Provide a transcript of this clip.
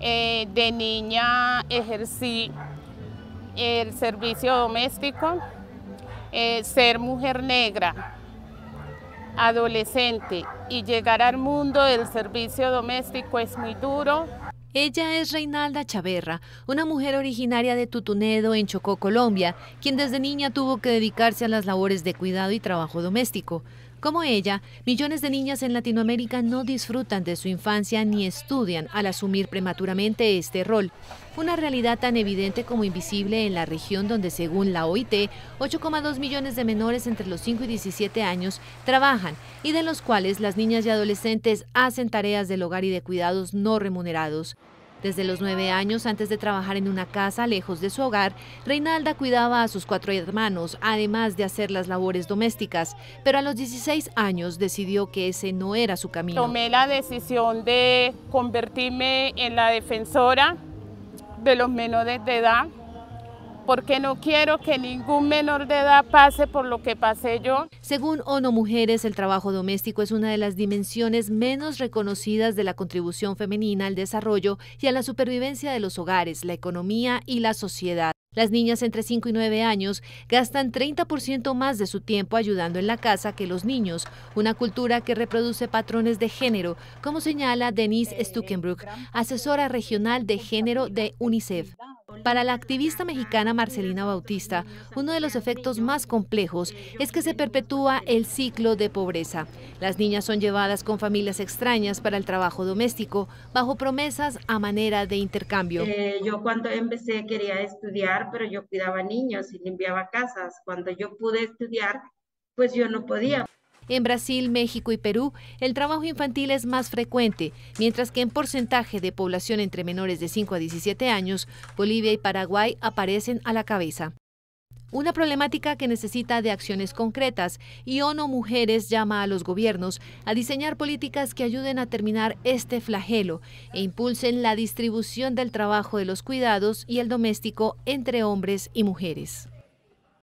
Eh, de niña ejercí el servicio doméstico, eh, ser mujer negra, adolescente y llegar al mundo del servicio doméstico es muy duro. Ella es Reinalda Chaverra, una mujer originaria de Tutunedo, en Chocó, Colombia, quien desde niña tuvo que dedicarse a las labores de cuidado y trabajo doméstico. Como ella, millones de niñas en Latinoamérica no disfrutan de su infancia ni estudian al asumir prematuramente este rol, una realidad tan evidente como invisible en la región donde según la OIT, 8,2 millones de menores entre los 5 y 17 años trabajan y de los cuales las niñas y adolescentes hacen tareas del hogar y de cuidados no remunerados. Desde los nueve años, antes de trabajar en una casa lejos de su hogar, Reinalda cuidaba a sus cuatro hermanos, además de hacer las labores domésticas, pero a los 16 años decidió que ese no era su camino. Tomé la decisión de convertirme en la defensora de los menores de edad porque no quiero que ningún menor de edad pase por lo que pasé yo. Según ONU Mujeres, el trabajo doméstico es una de las dimensiones menos reconocidas de la contribución femenina al desarrollo y a la supervivencia de los hogares, la economía y la sociedad. Las niñas entre 5 y 9 años gastan 30% más de su tiempo ayudando en la casa que los niños, una cultura que reproduce patrones de género, como señala Denise Stuckenbrook, asesora regional de género de UNICEF. Para la activista mexicana Marcelina Bautista, uno de los efectos más complejos es que se perpetúa el ciclo de pobreza. Las niñas son llevadas con familias extrañas para el trabajo doméstico, bajo promesas a manera de intercambio. Eh, yo cuando empecé quería estudiar, pero yo cuidaba niños y limpiaba casas. Cuando yo pude estudiar, pues yo no podía. En Brasil, México y Perú, el trabajo infantil es más frecuente, mientras que en porcentaje de población entre menores de 5 a 17 años, Bolivia y Paraguay aparecen a la cabeza. Una problemática que necesita de acciones concretas y ONU Mujeres llama a los gobiernos a diseñar políticas que ayuden a terminar este flagelo e impulsen la distribución del trabajo de los cuidados y el doméstico entre hombres y mujeres.